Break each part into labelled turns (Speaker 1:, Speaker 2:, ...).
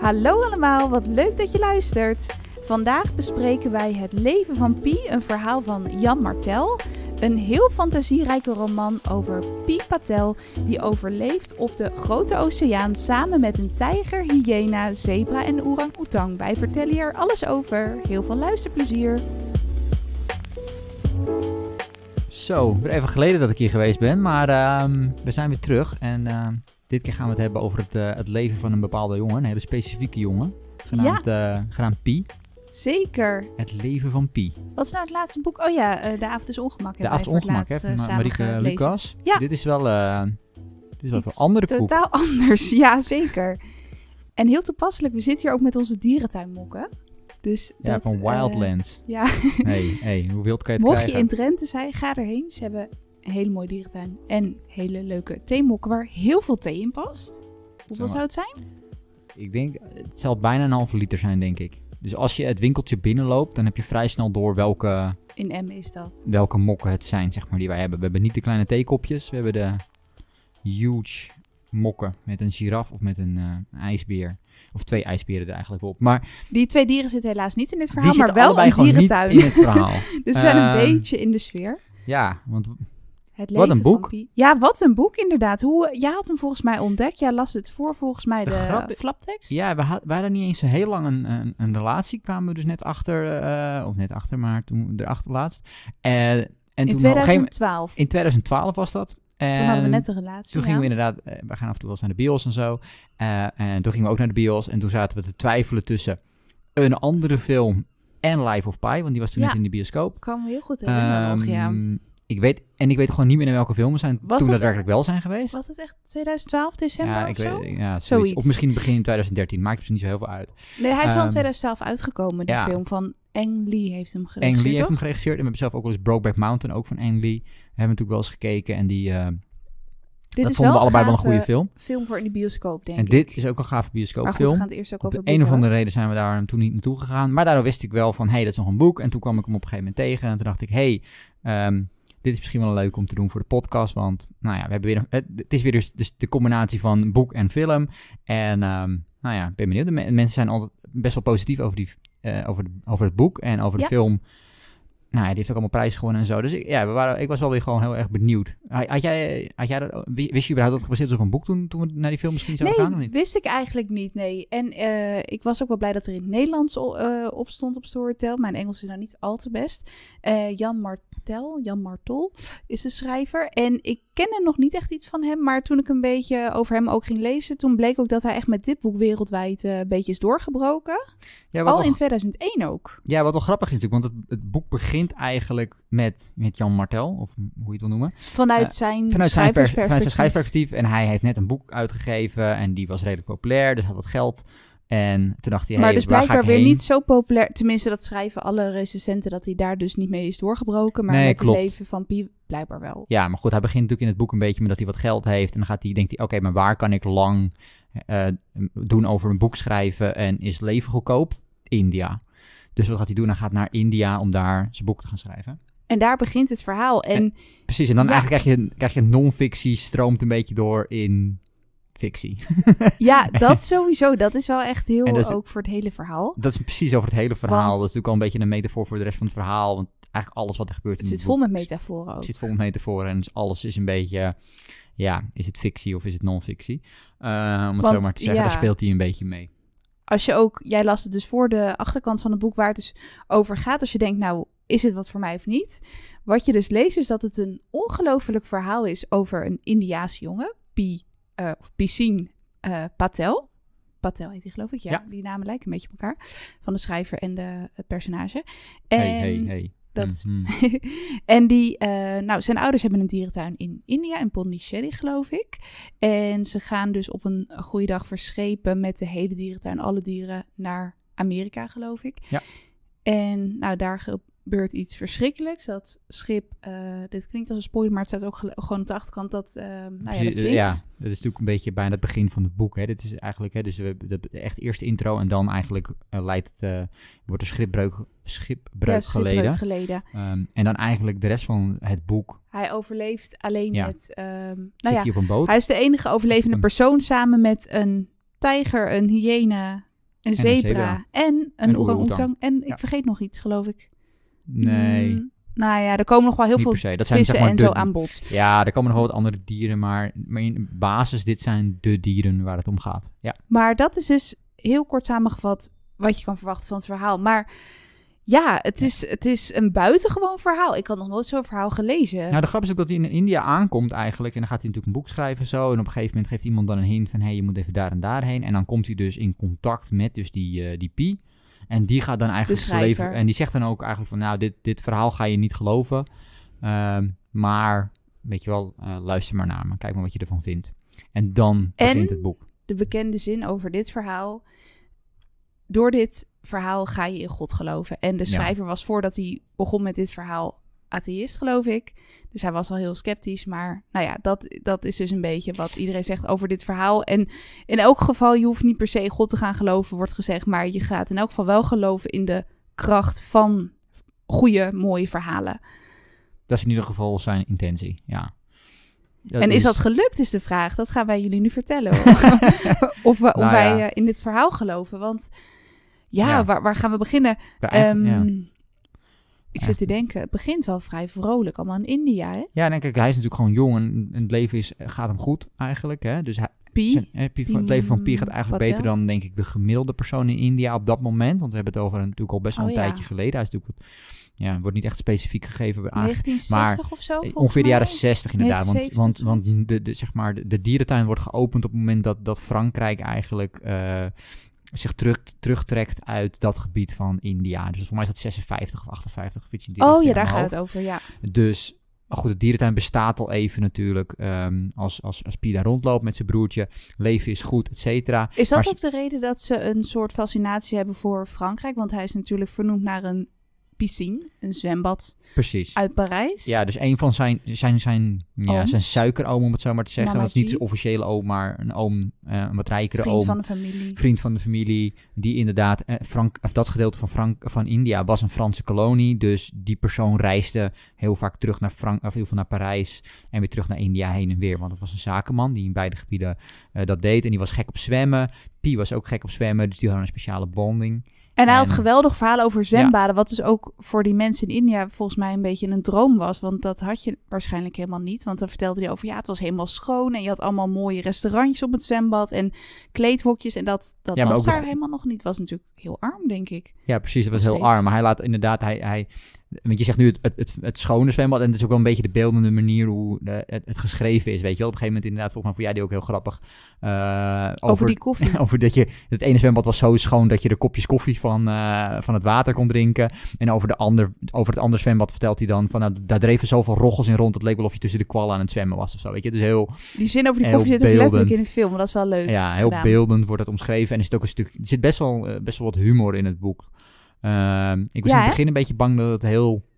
Speaker 1: Hallo allemaal, wat leuk dat je luistert. Vandaag bespreken wij Het leven van Pi, een verhaal van Jan Martel. Een heel fantasierijke roman over Pi Patel, die overleeft op de grote oceaan samen met een tijger, hyena, zebra en orang-oetang. Wij vertellen hier alles over. Heel veel luisterplezier.
Speaker 2: Zo, weer even geleden dat ik hier geweest ben, maar ehm, we zijn weer terug en... Ehm, dit keer gaan we het hebben over het, eh, het leven van een bepaalde jongen, een hele specifieke jongen, genaamd, ja. uh, eh, Pi.
Speaker 1: Zeker.
Speaker 2: Het leven van Pi.
Speaker 1: Wat is nou het laatste boek? Oh ja, eh, De avond is ongemak. De avond is ongemak, hè? Marieke Lucas. Ja. Dit is
Speaker 2: wel, dit is wel voor andere totaal Totaal
Speaker 1: anders, ja zeker. En heel toepasselijk, we zitten hier ook met onze dierentuinmokken. Dus ja, van Wildlands. ja. Hey, hey,
Speaker 2: hoe wild kan je het krijgen? Mocht je in
Speaker 1: Drenthe zijn, ga erheen. Ze hebben een hele mooie dierentuin. En hele leuke theemokken waar heel veel thee in past. Hoeveel zou het zijn?
Speaker 2: Ik denk, het zal bijna een halve liter zijn, denk ik. Dus als je het winkeltje binnenloopt, dan heb je vrij snel door welke...
Speaker 1: In M is dat.
Speaker 2: Welke mokken het zijn, zeg maar, die wij hebben. We hebben niet de kleine theekopjes. We hebben de huge mokken met een giraf of met een uh, ijsbeer. Of twee ijsberen er eigenlijk op. Maar
Speaker 1: die twee dieren zitten helaas niet in dit verhaal, maar wel in dierentuin. in het verhaal. dus we zijn een ehm, beetje in de sfeer.
Speaker 2: Ja, want wat een boek.
Speaker 1: ja, wat een boek inderdaad. Hoe, eh, jij had hem volgens mij ontdekt. Jij las het voor volgens mij de, de flaptekst. Ja,
Speaker 2: we, had, hadden niet eens zo heel lang een, een, relatie. Kwamen we dus net achter, eh, of net achter, maar toen erachter laatst. Eh, en, en in toen 2012. in 2012 was dat. En toen hadden we net een relatie. Toen gingen we inderdaad, we gaan af en toe wel naar de bios en zo. en toen gingen we ook naar de bios. En toen zaten we te twijfelen tussen een andere film en Life of Pi. Want die was toen ja. in de bioscoop.
Speaker 1: Kan me heel goed herinneren nog, ja. Ehm,
Speaker 2: ik weet, en ik weet gewoon niet meer in welke films zijn was toen daadwerkelijk wel zijn
Speaker 1: geweest. Was het echt 2012, december ja, ik of ja, zoiets. Of misschien
Speaker 2: begin 2013, maakt het dus niet zo heel veel uit. Nee, hij is um, in
Speaker 1: 2012 ehm, uitgekomen, die film van Ang Lee heeft hem geregisseerd, Ang Lee heeft hem
Speaker 2: geregisseerd. En we hebben zelf ook wel eens Brokeback Mountain, ook van Ang Lee. We hebben natuurlijk wel eens gekeken en die... Eh, dit dat is vonden we allebei wel een goede film.
Speaker 1: film voor in de bioscoop, denk en ik. En dit is ook een gave bioscoopfilm. Maar goed, we gaan het ook Op de een of andere
Speaker 2: reden zijn we daar toen niet naartoe gegaan. Maar daardoor wist ik wel van, hé, hey, dat is nog een boek. En toen kwam ik hem op een gegeven moment tegen. En toen dacht ik, hé, hey, ehm, dit is misschien wel leuk om te doen voor de podcast. Want nou ja, we hebben weer het is weer dus, dus, de combinatie van boek en film. En um, nou ja, ben benieuwd. De mensen zijn altijd best wel positief over, die, eh, over, de, over het boek en over de film. Nou, ja, die heeft ook allemaal prijs gewonnen en zo. Dus ik, ja, we waren, ik was wel weer gewoon heel erg benieuwd. Had jij, had jij dat, wist je überhaupt dat het gebaseerd was op een boek toen, toen we naar die film misschien zouden nee, gaan? Nee,
Speaker 1: wist ik eigenlijk niet, nee. En eh, ik was ook wel blij dat er in het Nederlands eh, op stond op Storytel. Mijn Engels is nou niet al te best. Jan Mart Jan Martel is de schrijver. En ik kende nog niet echt iets van hem, maar toen ik een beetje over hem ook ging lezen, toen bleek ook dat hij echt met dit boek wereldwijd uh, een beetje is doorgebroken. Ja, Al wel, in 2001 ook.
Speaker 2: Ja, wat wel grappig is natuurlijk, want het, het, boek begint eigenlijk met, met Jan Martel, of hoe je het wil noemen. Vanuit zijn, uh, eh, vanuit, zijn vanuit zijn schrijfperspectief. En hij heeft net een boek uitgegeven en die was redelijk populair, dus had wat geld en toen dacht hij, maar dus blijkbaar weer niet
Speaker 1: zo populair. Tenminste, dat schrijven alle recensenten dat hij daar dus niet mee is doorgebroken. Maar het leven van Pi blijkbaar wel.
Speaker 2: Ja, maar goed, hij begint natuurlijk in het boek een beetje met dat hij wat geld heeft. En dan gaat hij, denkt hij, oké, maar waar kan ik lang eh, doen over een boek schrijven en is leven goedkoop? India. Dus wat gaat hij doen? Hij gaat naar India om daar zijn boek te gaan schrijven.
Speaker 1: En daar begint het verhaal. En,
Speaker 2: precies, en dan eigenlijk krijg je, krijg je non-fictie, stroomt een beetje door in fictie. ja, dat
Speaker 1: sowieso. Dat is wel echt heel dus- ook voor het hele verhaal.
Speaker 2: Dat is precies over het hele verhaal. dat is natuurlijk al een beetje een metafoor voor de rest van het verhaal. Want eigenlijk alles wat er gebeurt. Het in zit vol met metaforen ook. Het zit vol met metaforen en dus alles is een beetje. Ja, is het fictie of is het non-fictie? Eh, om het want, zo maar te zeggen, daar speelt hij een beetje mee.
Speaker 1: Als je ook, jij las het dus voor de achterkant van het boek waar het dus over gaat. Als je denkt, nou, is het wat voor mij of niet? Wat je dus leest is dat het een ongelofelijk verhaal is over een Indiaas jongen, Pi uh, Piscine eh, Patel. Patel heet hij geloof ik, ja. Die namen lijken een beetje op elkaar. Van de schrijver en de, het personage. En hey,
Speaker 2: Dat mhm.
Speaker 1: en die, eh, nou, zijn ouders hebben een dierentuin in India, in Pondicherry, geloof ik. En ze gaan dus op een goede dag verschepen met de hele dierentuin, alle dieren, naar Amerika, geloof ik. Ja. En nou, daar beurt iets verschrikkelijks. Dat schip, eh, dit klinkt als een spoiler, maar het staat ook gewoon op de achterkant dat, uh, nou ja, dat eh, zinkt. Ja, dat
Speaker 2: is natuurlijk een beetje bijna het begin van het boek. Hè. Dit is eigenlijk, hè, dus we hebben echt eerst intro en dan eigenlijk eh, leidt het, wordt de schipbreuk, schipbreuk, geleden. Ehm, en dan eigenlijk de rest van het boek.
Speaker 1: Hij overleeft alleen met het. Ehm, nou ja, hij op een boot? Hij is de enige overlevende persoon samen met een tijger, een hyena, een zebra, en een, orang-outang. En ik vergeet nog iets, geloof ik.
Speaker 2: Nee. Mm.
Speaker 1: nou ja, er komen nog wel heel veel vissen zijn, zeg maar, en de, zo aan bod.
Speaker 2: Ja, er komen nog wel wat andere dieren, maar, maar basis, dit zijn de dieren waar het om gaat. Ja.
Speaker 1: Maar dat is dus heel kort samengevat wat je kan verwachten van het verhaal. Maar ja, het is, het is een buitengewoon verhaal. Ik had nog nooit zo'n verhaal gelezen. Nou, de grap
Speaker 2: is ook dat hij in India aankomt eigenlijk. En dan gaat hij natuurlijk een boek schrijven zo. En op een gegeven moment geeft iemand dan een hint van... hé, hey, je moet even daar en daarheen. En dan komt hij dus in contact met dus die, eh, die Pi. En die gaat dan eigenlijk leven. En die zegt dan ook eigenlijk van nou, dit, dit verhaal ga je niet geloven. Ehm, maar weet je wel, eh, luister maar naar me. Kijk maar wat je ervan vindt. En dan en begint het
Speaker 1: boek. De bekende zin over dit verhaal. Door dit verhaal ga je in God geloven. En de schrijver was voordat hij begon met dit verhaal atheïst, geloof ik. Dus hij was al heel sceptisch. Maar nou ja, dat, dat is dus een beetje wat iedereen zegt over dit verhaal. En in elk geval, je hoeft niet per se God te gaan geloven, wordt gezegd. Maar je gaat in elk geval wel geloven in de kracht van goede, mooie verhalen.
Speaker 2: Dat is in ieder geval zijn intentie, ja. en is, dat
Speaker 1: gelukt, is de vraag. Dat gaan wij jullie nu vertellen. of, we, of nou wij eh, in dit verhaal geloven. Want ja, Waar, waar, gaan we beginnen? Um, ik zit te denken, het begint wel vrij vrolijk, allemaal in India, hè?
Speaker 2: Ja, denk ik, hij is natuurlijk gewoon jong en, het leven is, gaat hem goed eigenlijk, hè? Dus het leven van Pi gaat eigenlijk beter dan, denk ik, de gemiddelde persoon in India op dat moment. Want we hebben het over natuurlijk al best wel oh een tijdje geleden. Hij is natuurlijk, ja, wordt niet echt specifiek gegeven. Bij 1960 maar, of zo? Eh, ongeveer de jaren 60 inderdaad. want want, want de, de, zeg maar, de, dierentuin wordt geopend op het moment dat, dat Frankrijk eigenlijk eh, zich terug, terugtrekt uit dat gebied van India. Dus volgens mij is dat 56 of 58 of iets in die Oh ja, daar gaat het over, ja. Dus, maar goed, de dierentuin bestaat al even natuurlijk. Ehm, als, als, als rondloopt met zijn broertje, leven is goed, et cetera. Is dat ook
Speaker 1: de reden dat ze een soort fascinatie hebben voor Frankrijk? Want hij is natuurlijk vernoemd naar een piscine, een zwembad
Speaker 2: Precies. uit Parijs. Ja, dus een van zijn, zijn, zijn, ja, zijn suikeroom, om het zo maar te zeggen. Het nou, dat is niet zijn officiële oom, maar een oom, eh, een wat rijkere oom. Vriend van de familie. Vriend van de familie, die inderdaad, eh, Frank, of dat gedeelte van, Frank, van India was een Franse kolonie. Dus die persoon reisde heel vaak terug naar, Frank, of heel veel naar Parijs en weer terug naar India heen en weer. Want dat was een zakenman die in beide gebieden eh, dat deed. En die was gek op zwemmen. Pi was ook gek op zwemmen, dus die hadden een speciale bonding. En hij had
Speaker 1: geweldig verhalen over zwembaden. Wat dus ook voor die mensen in India volgens mij een beetje een droom was. Want dat had je waarschijnlijk helemaal niet. Want dan vertelde hij over ja, het was helemaal schoon. En je had allemaal mooie restaurantjes op het zwembad. En kleedhokjes. En dat, dat was daar helemaal nog niet. Was natuurlijk heel arm, denk ik. Ja, precies. Het was heel arm.
Speaker 2: Maar hij laat inderdaad, hij, hij, want je zegt nu het, het, het, schone zwembad. En het is ook wel een beetje de beeldende manier hoe het, geschreven is. Weet je wel, op een gegeven moment inderdaad, volgens mij voor jij die ook heel grappig. Eh, over, over, die koffie. over dat je, het ene zwembad was zo schoon dat je de kopjes koffie van, eh, van het water kon drinken. En over, de ander, over het andere zwembad vertelt hij dan van, nou, daar dreven zoveel roggels in rond. Het leek wel of je tussen de kwallen aan het zwemmen was of zo. Weet je, dus heel Die zin over die koffie zit ook letterlijk in
Speaker 1: de film. Dat is wel leuk. Ja, heel beeldend
Speaker 2: wordt het omschreven. En er zit ook een stuk, er zit best wel, eh, best wel wat humor in het boek. Ehm, ik was in het begin een beetje bang dat het heel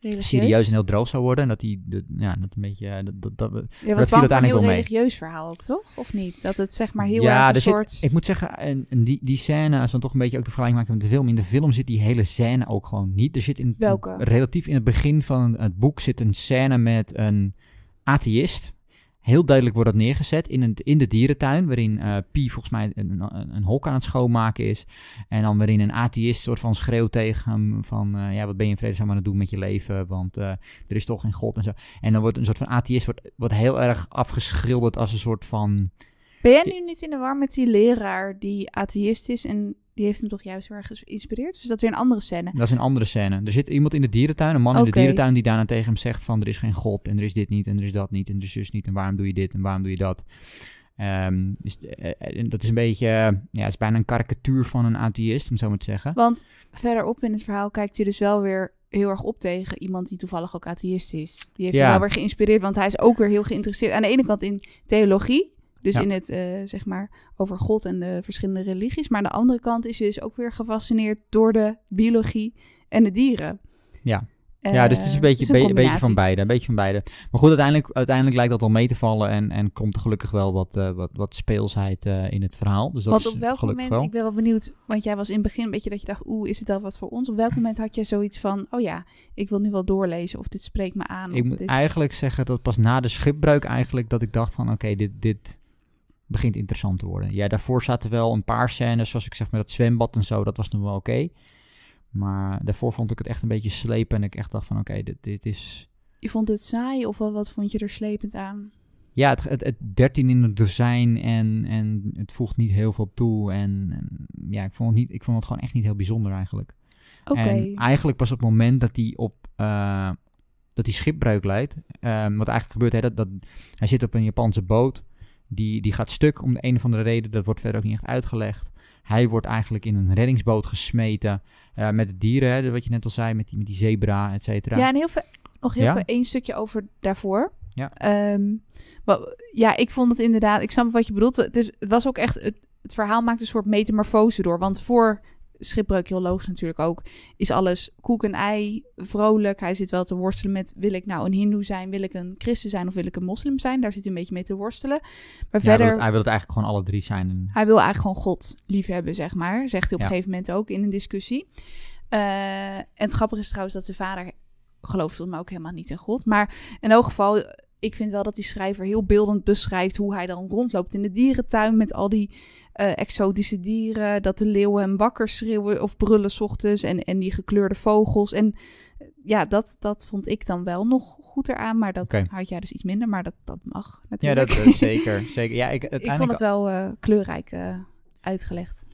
Speaker 2: serieus en heel droog zou worden. En dat die, ja, dat een beetje, eh, dat, dat, dat, ja, dat viel uiteindelijk wel mee. een
Speaker 1: religieus verhaal ook, toch? Of niet? Dat het zeg maar heel een soort... Zit,
Speaker 2: ik moet zeggen, en, die, die scène, als we dan toch een beetje ook de vergelijking maken met de film. In de film zit die hele scène ook gewoon niet. Er zit in, Welke? relatief in het begin van het boek zit een scène met een atheïst. Heel duidelijk wordt dat neergezet in, een, in de dierentuin, waarin uh, eh, Pi volgens mij een, een, hok aan het schoonmaken is. En dan waarin een atheïst soort van schreeuwt tegen hem van, eh, ja, wat ben je in vredesnaam aan het doen met je leven, want eh, er is toch geen God en zo. En dan wordt een soort van atheïst wordt, wordt heel erg afgeschilderd als een soort van...
Speaker 1: Ben jij nu niet in de war met die leraar die atheïst is en die heeft hem toch juist weer geïnspireerd? dus is dat weer een andere scène? Dat is een
Speaker 2: andere scène. Er zit iemand in de dierentuin, een man in de dierentuin, die daarna tegen hem zegt van er is geen god en er is dit niet en er is dat niet en er is dus niet en waarom doe je dit en waarom doe je dat? Um, dus, eh, eh, dat is een beetje, ja, het is bijna een karikatuur van een atheïst, om zo maar te zeggen.
Speaker 1: Want verderop in het verhaal kijkt hij dus wel weer heel erg op tegen iemand die toevallig ook atheïst is. Die heeft hem wel weer geïnspireerd, want hij is ook weer heel geïnteresseerd aan de ene kant in theologie. Dus in het, eh, zeg maar, over God en de verschillende religies. Maar aan de andere kant is ze dus ook weer gefascineerd door de biologie en de dieren.
Speaker 2: Ja. Eh, ja, dus het is een beetje, een beetje van beide. Een beetje van beide. Maar goed, uiteindelijk, uiteindelijk lijkt dat al mee te vallen. En, en komt gelukkig wel wat, eh, wat, wat speelsheid in het verhaal. Dus dat want op welk moment, ik
Speaker 1: ben wel benieuwd. Want jij was in het begin een beetje dat je dacht, oeh, is het al wat voor ons? Op welk moment had jij zoiets van, oh ja, ik wil nu wel doorlezen. Of dit spreekt me aan. Ik moet eigenlijk
Speaker 2: zeggen dat pas na de schipbreuk eigenlijk dat ik dacht van, oké, dit, dit, begint interessant te worden. Ja, daarvoor zaten wel een paar scènes, zoals ik zeg met dat zwembad en zo, dat was nog wel oké. Maar daarvoor vond ik het echt een beetje slepen en ik echt dacht van oké, dit, dit is...
Speaker 1: Je vond het saai of wel wat vond je er slepend aan?
Speaker 2: Ja, het, het, 13 in het dozijn en, en het voegt niet heel veel toe. En, ja, ik vond, het niet, ik vond het gewoon echt niet heel bijzonder eigenlijk. Oké. En eigenlijk pas op het moment dat hij op... Eh, dat die schipbreuk leidt. Eh, wat eigenlijk gebeurt, hè, dat, dat, hij zit op een Japanse boot die, die gaat stuk om de een of andere reden. Dat wordt verder ook niet echt uitgelegd. Hij wordt eigenlijk in een reddingsboot gesmeten eh, met de dieren, hè, wat je net al zei, met die, met die zebra, et cetera. Ja, en heel veel, nog heel veel
Speaker 1: één stukje over daarvoor. Ja. Ehm, ja, ik vond het inderdaad, ik snap wat je bedoelt. het was ook echt, het, het verhaal maakt een soort metamorfose door. Want voor schipbreuk heel logisch natuurlijk ook. Is alles koek en ei, vrolijk. Hij zit wel te worstelen met wil ik nou een hindoe zijn, wil ik een christen zijn of wil ik een moslim zijn. Daar zit hij een beetje mee te worstelen. Maar verder... Hij wil,
Speaker 2: het, eigenlijk gewoon alle drie zijn. Hij
Speaker 1: wil eigenlijk gewoon God liefhebben, zeg maar. Zegt hij op een gegeven moment ook in een discussie. Eh, en het grappige is trouwens dat zijn vader gelooft volgens ook helemaal niet in God. Maar in elk geval, ik vind wel dat die schrijver heel beeldend beschrijft hoe hij dan rondloopt in de dierentuin met al die eh, exotische dieren, dat de leeuwen hem wakker schreeuwen of brullen ochtends en, en die gekleurde vogels. En eh, ja, dat, dat vond ik dan wel nog goed eraan, maar dat okay. had jij dus iets minder, maar dat, dat mag natuurlijk. Ja, dat, eh, zeker, zeker. Ja, ik, uiteindelijk... ik vond het wel uh, kleurrijk uitgelegd.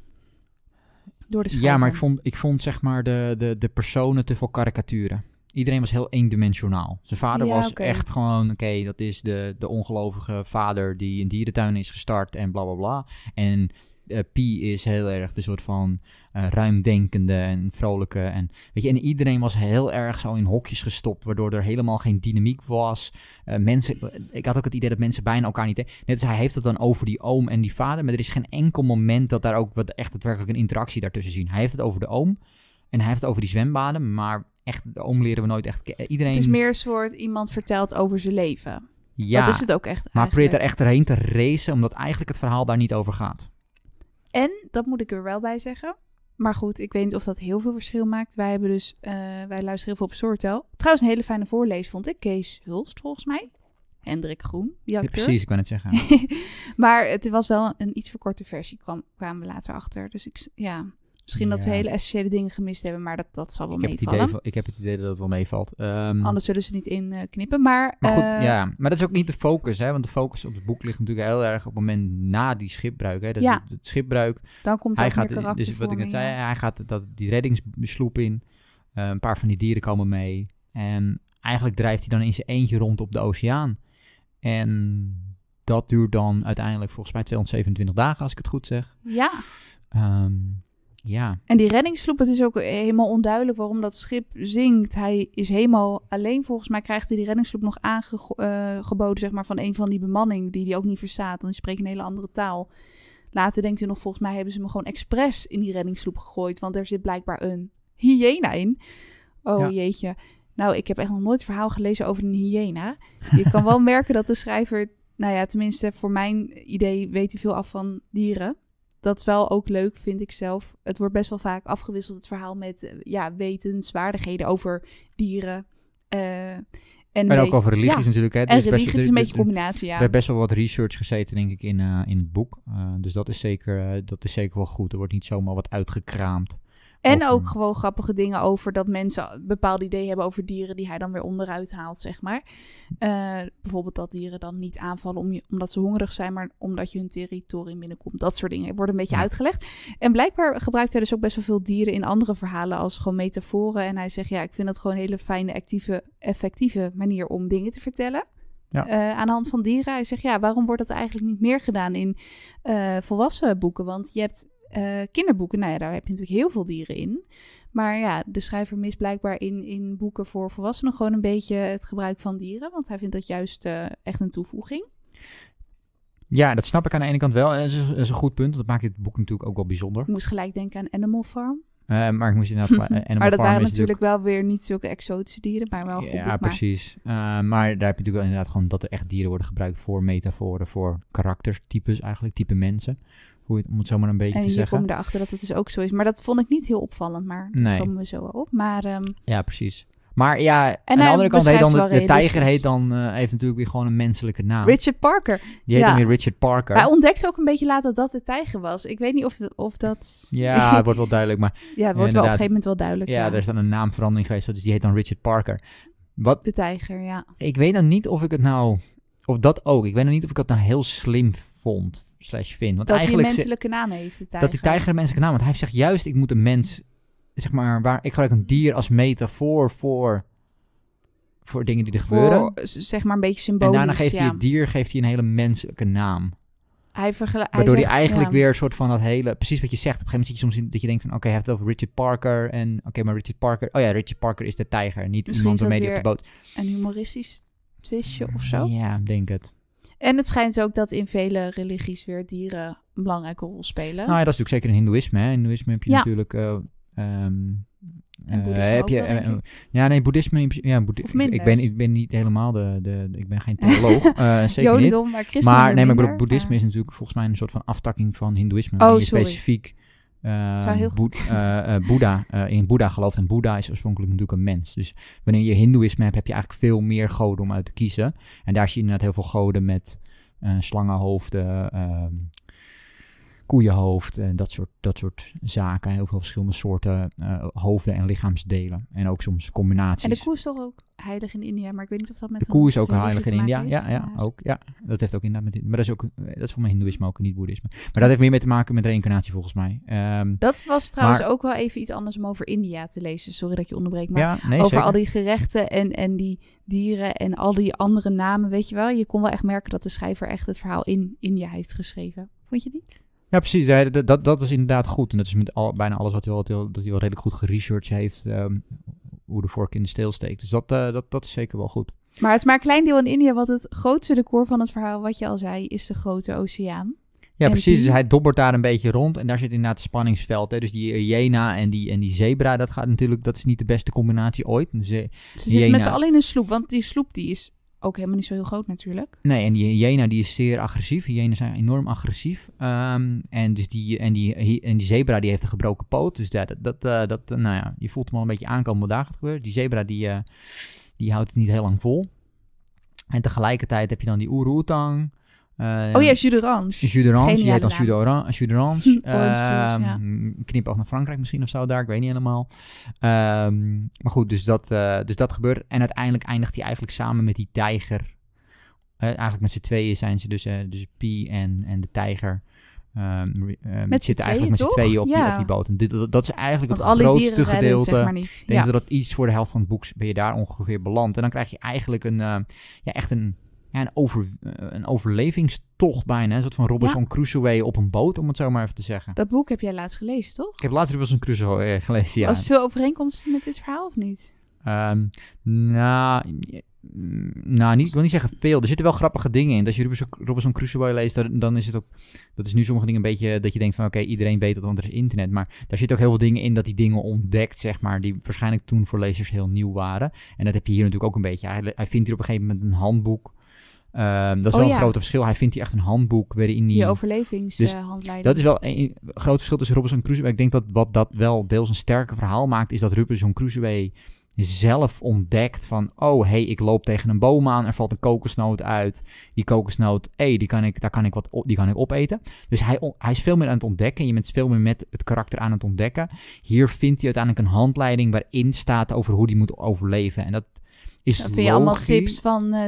Speaker 1: Door de ja, maar ik
Speaker 2: vond, ik vond zeg maar de, de, de personen te veel karikaturen iedereen was heel eendimensionaal. Zijn vader was echt gewoon, oké, dat is de, de ongelovige vader die een dierentuin is gestart en bla bla bla. En eh, Pi is heel erg de soort van eh, ruimdenkende en vrolijke. En, weet je, en iedereen was heel erg zo in hokjes gestopt, waardoor er helemaal geen dynamiek was. Eh, mensen, ik had ook het idee dat mensen bijna elkaar niet... Net als hij heeft het dan over die oom en die vader, maar er is geen enkel moment dat daar ook wat echt daadwerkelijk een interactie daartussen zien. Hij heeft het over de oom en hij heeft het over die zwembaden, maar echt, oom leren we nooit echt. Iedereen... Het is meer
Speaker 1: een soort iemand vertelt over zijn leven. Ja, dat is het ook echt. Maar probeer er echt
Speaker 2: erheen te racen, omdat eigenlijk het verhaal daar niet over gaat.
Speaker 1: En, dat moet ik er wel bij zeggen. Maar goed, ik weet niet of dat heel veel verschil maakt. Wij hebben dus, eh, wij luisteren heel veel op Soortel. Trouwens, een hele fijne voorlees vond ik. Kees Hulst, volgens mij. Hendrik Groen, die acteur. Ja, precies, ik ben het zeggen. maar het was wel een iets verkorte versie, kwam, kwamen we later achter. Dus ik, ja. Misschien dat we hele essentiële dingen gemist hebben, maar dat, dat zal wel ik meevallen.
Speaker 2: ik heb het idee dat het wel meevalt. Ehm, Anders
Speaker 1: zullen ze niet in eh, knippen, maar... Maar goed, eh, ja.
Speaker 2: Maar dat is ook niet de focus, hè. Want de focus op het boek ligt natuurlijk heel erg op het moment na die schipbruik. Hè? Dat ja. Het schipbruik... Dan komt hij gaat, meer Dus wat ik net zei, hij gaat dat, die reddingssloep in. Eh, een paar van die dieren komen mee. En eigenlijk drijft hij dan in zijn eentje rond op de oceaan. En dat duurt dan uiteindelijk volgens mij 227 dagen, als ik het goed zeg. Ja. Ehm, ja.
Speaker 1: En die reddingssloep, het is ook helemaal onduidelijk waarom dat schip zinkt. Hij is helemaal alleen. Volgens mij krijgt hij die reddingssloep nog aangeboden, eh, zeg maar, van een van die bemanning, die hij ook niet verstaat. Want die spreekt een hele andere taal. Later denkt hij nog, volgens mij hebben ze me gewoon expres in die reddingssloep gegooid, want er zit blijkbaar een hyena in. Oh jeetje. Nou, ik heb echt nog nooit het verhaal gelezen over een hyena. Je kan wel merken dat de schrijver, nou ja, tenminste voor mijn idee, weet hij veel af van dieren dat is wel ook leuk, vind ik zelf. Het wordt best wel vaak afgewisseld, het verhaal met eh, ja, wetenswaardigheden over dieren. Uh, en, en ook over religies natuurlijk. Hè. Dus en religie is een beetje een combinatie, ja. Er is
Speaker 2: best wel wat research gezeten, denk ik, in, eh, in het boek. dus dat is, zeker, dat is zeker wel goed. Er wordt niet zomaar wat uitgekraamd.
Speaker 1: En ook eh, gewoon grappige dingen over dat mensen een bepaald idee hebben over dieren die hij dan weer onderuit haalt, zeg maar. Eh, bijvoorbeeld dat dieren dan niet aanvallen omdat ze hongerig zijn, maar omdat je hun territorium binnenkomt. Dat soort dingen wordt een beetje uitgelegd. En blijkbaar gebruikt hij dus ook best wel veel dieren in andere verhalen als gewoon metaforen. En hij zegt, ja, ik vind dat gewoon een hele fijne, actieve, effectieve manier om dingen te vertellen. Ja. Eh, aan de hand van dieren. Hij zegt, ja, waarom wordt dat eigenlijk niet meer gedaan in uh, volwassen boeken? Want je hebt eh, kinderboeken, nou ja, daar heb je natuurlijk heel veel dieren in. Maar ja, de schrijver mist blijkbaar in, in boeken voor volwassenen gewoon een beetje het gebruik van dieren. Want hij vindt dat juist eh, echt een toevoeging.
Speaker 2: Ja, dat snap ik aan de ene kant wel. Eh, dat is, is, een goed punt. Dat maakt dit boek natuurlijk ook wel bijzonder. Ik
Speaker 1: moest gelijk denken aan Animal Farm.
Speaker 2: maar ik moest inderdaad... Animal maar dat waren natuurlijk
Speaker 1: wel weer niet zulke exotische dieren, maar wel goed Ja,
Speaker 2: precies. Maar... maar daar heb je natuurlijk wel inderdaad gewoon dat er echt dieren worden gebruikt voor metaforen, voor karaktertypes eigenlijk, type mensen om het zo maar een beetje en te zeggen. En je kwam
Speaker 1: erachter dat het dus ook zo is. Maar dat vond ik niet heel opvallend, maar nee. komen we zo op. Maar, ehm,
Speaker 2: Ja, precies. Maar ja, en aan de andere kant heet dan de, tijger heet dan, eh, heeft natuurlijk weer gewoon een menselijke naam. Richard Parker.
Speaker 1: Die heet dan weer Richard Parker. Hij ontdekte ook een beetje later dat de tijger was. Ik weet niet of, of dat... Ja,
Speaker 2: wordt wel duidelijk, maar... Ja, wordt wel op een gegeven moment wel duidelijk, ja, er is dan een naamverandering geweest, dus die heet dan Richard Parker. Wat, de tijger, ja. Ik weet dan niet of ik het nou... Of dat ook. Ik weet nog niet of ik dat nou heel slim vond slash Finn. dat eigenlijk hij een menselijke naam heeft, het tijger. Dat die tijger een menselijke naam Want hij zegt juist, ik moet een mens... Zeg maar, waar, ik gebruik een dier als metafoor voor voor dingen die er voor, gebeuren.
Speaker 1: Zeg maar een beetje symbolisch. En daarna geeft hij het
Speaker 2: dier geeft hij een hele menselijke naam. Hij Waardoor hij, eigenlijk weer een soort van dat hele. Precies wat je zegt. Op een gegeven moment zit je soms in, dat je denkt van oké, hij heeft het over Richard Parker. En oké, maar Richard Parker. Oh ja, Richard Parker is de tijger. Niet iemand waarmee hij op de boot.
Speaker 1: Een humoristisch twistje of zo.
Speaker 2: Ja, denk het.
Speaker 1: En het schijnt ook dat in vele religies weer dieren een belangrijke rol spelen. Nou ja, dat
Speaker 2: is natuurlijk zeker in Hindoeïsme. Hè. In Hindoeïsme heb je natuurlijk. Eh, ehm, en eh, heb je, eh, ja, nee, boeddhisme. Ja, boeddhisme ik, ben, ik ben niet helemaal de. de, ik ben geen theoloog. zeker Jodendom, niet. Maar, maar nee, maar ik bedoel, boeddhisme is natuurlijk volgens mij een soort van aftakking van Hindoeïsme. Oh, specifiek uh, Boeddha, eh, in Boeddha gelooft. En Boeddha is oorspronkelijk natuurlijk een mens. Dus wanneer je Hindoeïsme hebt, heb je eigenlijk veel meer goden om uit te kiezen. En daar zie je inderdaad heel veel goden met slangenhoofden, ehm, koeienhoofd en dat soort, dat soort zaken. Heel veel verschillende soorten eh, hoofden en lichaamsdelen. En ook soms combinaties. En
Speaker 1: de koe is toch ook heilig in India, maar ik weet niet of dat met De koe is ook heilig in India, ja, ja,
Speaker 2: ook. Ja, dat heeft ook inderdaad met... Maar dat is, ook, eh, dat is voor mijn hindoeïsme ook niet boeddhisme. Maar dat heeft meer mee te maken met reïncarnatie volgens mij. Ehm, dat was trouwens ook
Speaker 1: wel even iets anders om over India te lezen. Sorry dat je onderbreekt, maar over al die gerechten en, en die dieren en al die andere namen, weet je wel. Je kon wel echt merken dat de schrijver echt het verhaal in India heeft geschreven. Vond je niet?
Speaker 2: Ja, precies. Hij, dat, dat is inderdaad goed. En dat is met al, bijna alles wat hij wel, dat hij wel redelijk goed geresearched heeft. Ehm, hoe de vork in de steel steekt. Dus dat, eh, dat, dat is zeker wel goed.
Speaker 1: Maar het is maar een klein deel in India. wat het grootste decor van het verhaal, wat je al zei, is de grote oceaan. Ja, precies. Dus
Speaker 2: hij dobbert daar een beetje rond. En daar zit inderdaad het spanningsveld. Hè. Dus die hyena en die, en die zebra, dat gaat natuurlijk... Dat is niet de beste combinatie ooit. Ze, zitten met z'n allen
Speaker 1: in een sloep. Want die sloep die is ook helemaal niet zo heel groot natuurlijk.
Speaker 2: Nee, en die hyena die is zeer agressief. Hyena's zijn enorm agressief. Ehm, en, dus die, en, die, en die zebra die heeft een gebroken poot. Dus dat, dat, eh, dat eh, nou ja, je voelt hem al een beetje aankomen wat daar gaat Die zebra die, eh, die houdt het niet heel lang vol. En tegelijkertijd heb je dan die oeroetang. Ehm, oh ja, jus d'orange. Jus d'orange, heet dan jus d'orange. Hm, orange ehm, ja. ook naar Frankrijk misschien of zo daar, ik weet niet helemaal. Ehm, maar goed, dus dat, eh, dus dat gebeurt. En uiteindelijk eindigt hij eigenlijk samen met die tijger. Eh, eigenlijk met z'n tweeën zijn ze dus, eh, dus Pi en, en de tijger. Um, met zitten eigenlijk met z'n tweeën op, die, boot. dat is eigenlijk het grootste gedeelte. denk ja. dat iets voor de helft van het boek ben je daar ongeveer beland. En dan krijg je eigenlijk een, ja, echt een ja, een, over, eh, een overlevingstocht bijna. Een soort van Robinson ja. Crusoe op een boot, om het zo maar even te zeggen. Dat
Speaker 1: boek heb jij laatst gelezen, toch?
Speaker 2: Ik heb laatst Robinson Crusoe eh, gelezen, ja. Was er
Speaker 1: veel overeenkomsten met dit verhaal of niet?
Speaker 2: Ehm, nou, nou, niet, ik wil niet zeggen veel. Er zitten wel grappige dingen in. Als je Robinson, Robinson Crusoe leest, dan, dan is het ook... Dat is nu sommige dingen een beetje dat je denkt van... Oké, iedereen weet dat, want er is internet. Maar daar zitten ook heel veel dingen in dat die dingen ontdekt, zeg maar. Die waarschijnlijk toen voor lezers heel nieuw waren. En dat heb je hier natuurlijk ook een beetje. Hij, hij vindt hier op een gegeven moment een handboek Ehm, dat is oh wel een groot verschil. Hij vindt die echt een handboek waarin die, Je overlevingshandleiding. Dus dat is wel een, groot verschil tussen Robinson Crusoe. Ik denk dat wat dat wel deels een sterker verhaal maakt, is dat Robinson Crusoe zelf ontdekt van... Oh, hey, ik loop tegen een boom aan, er valt een kokosnoot uit. Die kokosnoot, hé, hey, die kan ik, daar kan ik wat op, die kan ik opeten. Dus hij, hij is veel meer aan het ontdekken. Je bent veel meer met het karakter aan het ontdekken. Hier vindt hij uiteindelijk een handleiding waarin staat over hoe hij moet overleven. En dat is Dan vind je allemaal tips
Speaker 1: van, eh,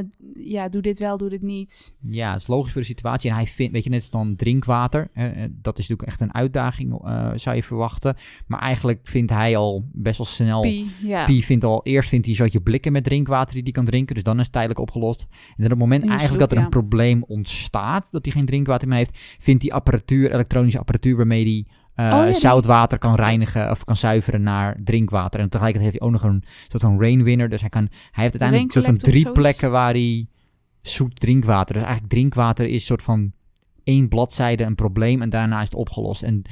Speaker 1: ja, doe dit wel, doe dit niet.
Speaker 2: Ja, het is logisch voor de situatie. En hij vindt, weet je, net dan drinkwater. Eh, dat is natuurlijk echt een uitdaging, eh, zou je verwachten. Maar eigenlijk vindt hij al best wel snel... Pie, ja. vindt al, eerst vindt hij zootje blikken met drinkwater die hij kan drinken. Dus dan is het tijdelijk opgelost. En op het moment eigenlijk dat er een probleem ontstaat, dat hij geen drinkwater meer heeft, vindt die apparatuur, elektronische apparatuur waarmee hij eh, oh, zoutwater kan reinigen of kan zuiveren naar drinkwater. En tegelijkertijd heeft hij ook nog een soort van rainwinner. Dus hij, kan, hij heeft uiteindelijk soort van drie plekken waar hij zoet drinkwater. Dus eigenlijk drinkwater is een soort van één bladzijde een probleem en daarna is het opgelost. En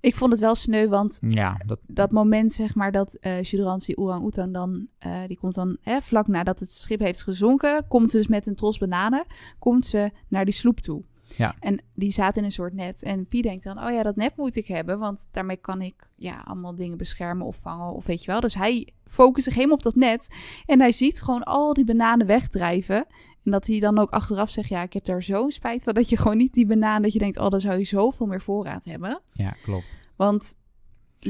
Speaker 1: ik vond het wel sneu, want ja, dat... dat moment, zeg maar, dat eh, uh, Oerang Oetan dan, eh, die komt dan hè, vlak nadat het schip heeft gezonken, komt ze dus met een tros bananen, komt ze naar die sloep toe. Ja. En die zaten in een soort net. En Pie denkt dan, oh ja, dat net moet ik hebben, want daarmee kan ik ja, allemaal dingen beschermen of vangen of weet je wel. Dus hij focust zich helemaal op dat net. En hij ziet gewoon al die bananen wegdrijven. En dat hij dan ook achteraf zegt, ja, ik heb daar zo'n spijt van dat je gewoon niet die bananen dat je denkt, oh, dan zou je zoveel meer voorraad hebben. Ja, klopt. Want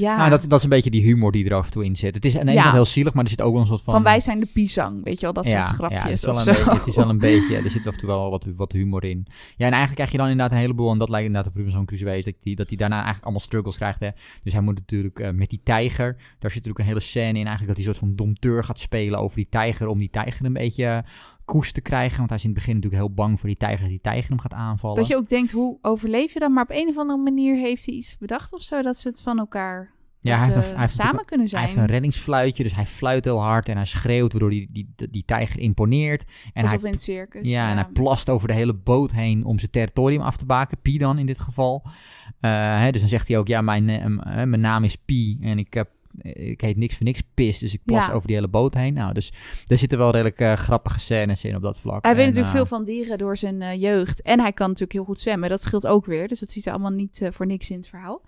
Speaker 1: ja. Nou, dat,
Speaker 2: dat is een beetje die humor die er af en toe in zit. Het is aan heel zielig, maar er zit ook wel een soort van... Van
Speaker 1: wij zijn de pisang, weet je wel, dat soort grapjes ja, het is wel een beetje, het is wel een
Speaker 2: beetje, er zit af en toe wel wat, wat humor in. Ja, en eigenlijk krijg je dan inderdaad een heleboel, en dat lijkt inderdaad op van Crusoe, dat hij dat hij daarna eigenlijk allemaal struggles krijgt. Hè. Dus hij moet natuurlijk eh, met die tijger, daar zit natuurlijk een hele scène in eigenlijk, dat hij een soort van domteur gaat spelen over die tijger, om die tijger een beetje koers te krijgen. Want hij is in het begin natuurlijk heel bang voor die tijger, die tijger hem gaat aanvallen. Dat je ook
Speaker 1: denkt, hoe overleef je dat? Maar op een of andere manier heeft hij iets bedacht of zo, dat ze het van elkaar ja, hij heeft, hij heeft samen kunnen zijn. Hij heeft een
Speaker 2: reddingsfluitje, dus hij fluit heel hard en hij schreeuwt, waardoor die, die, die, tijger imponeert. En Alsof hij, in het circus. Ja, en hij plast over de hele boot heen om zijn territorium af te baken. Pi dan in dit geval. Uh, hè, dus dan zegt hij ook, ja, mijn, eh, eh, mijn naam is Pi en ik heb ik heet niks voor niks pis, dus ik pas over die hele boot heen. Nou, dus daar zitten wel redelijk eh, grappige scènes in op dat vlak. Hij weet natuurlijk eh, veel
Speaker 1: van dieren door zijn eh, jeugd. En hij kan natuurlijk heel goed zwemmen, dat scheelt ook weer. Dus dat ziet er allemaal niet voor niks in het verhaal.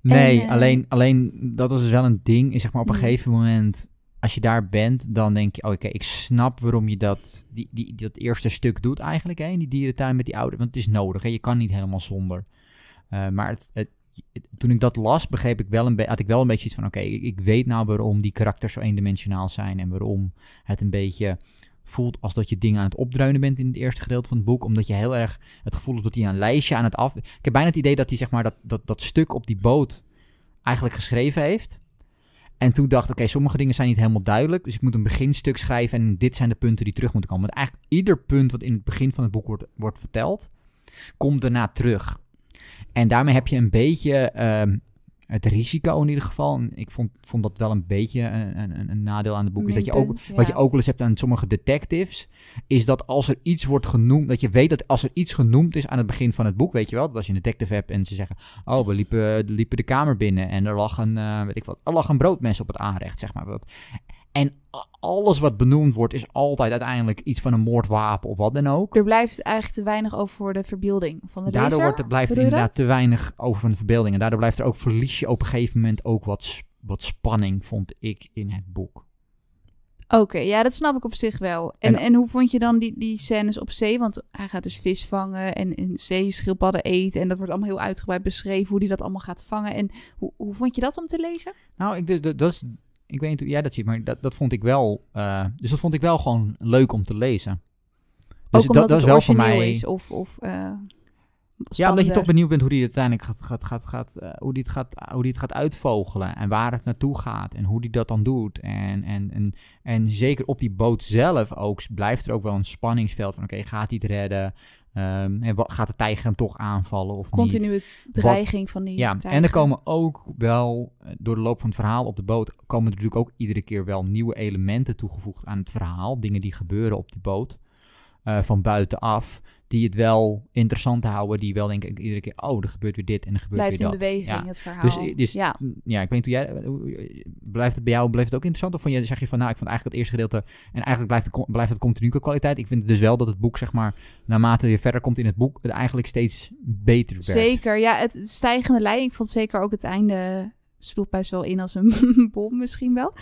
Speaker 1: Nee, alleen,
Speaker 2: alleen dat was dus wel een ding. Is zeg maar op een mm. gegeven moment als je daar bent, dan denk je, oh, oké, ik snap waarom je dat, die, die, dat eerste stuk doet eigenlijk, hè, in die dierentuin met die ouderen. Want het is nodig, en je kan niet helemaal zonder. maar het, het, toen ik dat las, begreep ik wel een had ik wel een beetje iets van: oké, ik weet nou waarom die karakters zo eendimensionaal zijn en waarom het een beetje voelt als dat je dingen aan het opdruinen bent in het eerste gedeelte van het boek. Omdat je heel erg het gevoel hebt dat hij een lijstje aan het af. Ik heb bijna het idee dat hij zeg maar dat, dat, dat stuk op die boot eigenlijk geschreven heeft. En toen dacht ik, oké, sommige dingen zijn niet helemaal duidelijk. Dus ik moet een beginstuk schrijven en dit zijn de punten die terug moeten komen. Want eigenlijk ieder punt wat in het begin van het boek wordt, wordt verteld, komt daarna terug. En daarmee heb je een beetje ehm, het risico in ieder geval. En ik vond, vond dat wel een beetje een, een, een nadeel aan het boek. Is dat je ook, Wat je ook wel eens hebt aan sommige detectives, is dat als er iets wordt genoemd, dat je weet dat als er iets genoemd is aan het begin van het boek, weet je wel, dat als je een detective hebt en ze zeggen, oh, we liepen, eh, liepen de kamer binnen en er lag een, eh, weet ik wat, er lag een broodmes op het aanrecht, zeg maar. Wat. En alles wat benoemd wordt is altijd uiteindelijk iets van een moordwapen of wat dan ook. Er blijft eigenlijk te weinig over
Speaker 1: voor de verbeelding van de Daardoor Wordt blijft inderdaad
Speaker 2: te weinig over van de verbeelding. En daardoor blijft er ook, verlies je op een gegeven moment ook wat, wat spanning, vond ik, in het boek.
Speaker 1: Oké, ja, dat snap ik op zich wel. En, en, hoe vond je dan die, die scènes op zee? Want hij gaat dus vis vangen en, en schildpadden eten. En dat wordt allemaal heel uitgebreid beschreven hoe hij dat allemaal gaat vangen. En hoe, hoe vond je dat om te lezen?
Speaker 2: Nou, ik, dat, dat is ik weet niet hoe jij dat ziet, maar dat, dat vond ik wel. Eh, dus dat vond ik wel gewoon leuk om te lezen. Dus Ook dat, dat is wel voor mij. Is,
Speaker 1: of, of, uh, ja, omdat je toch
Speaker 2: benieuwd bent hoe die uiteindelijk gaat, gaat, gaat, gaat, eh, hoe die het gaat, hoe die het gaat uitvogelen en waar het naartoe gaat en hoe die dat dan doet. En, en, en, en zeker op die boot zelf ook blijft er ook wel een spanningsveld van oké, gaat hij het redden? Ehm, en wat, gaat de tijger hem toch aanvallen of Continue niet? Continue dreiging van die Ja, en er komen ook wel, eh, door de loop van het verhaal op de boot, komen er natuurlijk ook iedere keer wel nieuwe elementen toegevoegd aan het verhaal. Dingen die gebeuren op die boot. Eh, van buitenaf. Die het wel interessant houden. Die wel denken iedere keer, oh, er gebeurt weer dit en er gebeurt weer dat. Blijft in beweging, ja. het verhaal. Dus, eh, dus ja. Mm, ja, ik weet niet, jij, blijft het bij jou blijft het ook interessant? Of van, jij zeg je van, nou, ik vond eigenlijk het eerste gedeelte... En eigenlijk blijft het, blijft het continu kwaliteit. Ik vind dus wel dat het boek, zeg maar, naarmate je verder komt in het boek... het eigenlijk steeds beter werd. Zeker,
Speaker 1: ja, het stijgende lijn. Ik vond zeker ook het einde sloeg best wel in als een bom misschien wel.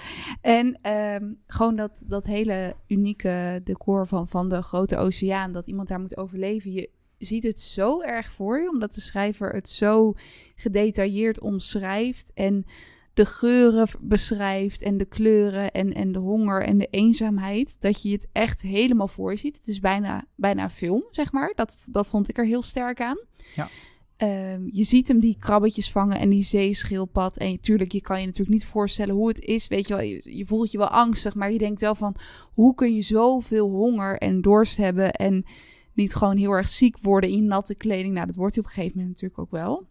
Speaker 1: En ehm, gewoon dat, dat hele unieke decor van, van de grote oceaan, dat iemand daar moet overleven. Je ziet het zo erg voor je, omdat de schrijver het zo gedetailleerd omschrijft en de geuren beschrijft en de kleuren en, en de honger en de eenzaamheid, dat je het echt helemaal voor je ziet. Het is bijna, bijna film, zeg maar. Dat, dat vond ik er heel sterk aan. Ja. Ehm, je ziet hem die krabbetjes vangen en die zeeschilpad En natuurlijk, je kan je natuurlijk niet voorstellen hoe het is. Weet je wel, je, voelt je wel angstig. Maar je denkt wel van, hoe kun je zoveel honger en dorst hebben... en niet gewoon heel erg ziek worden in natte kleding. Nou, dat wordt je op een gegeven moment natuurlijk ook wel.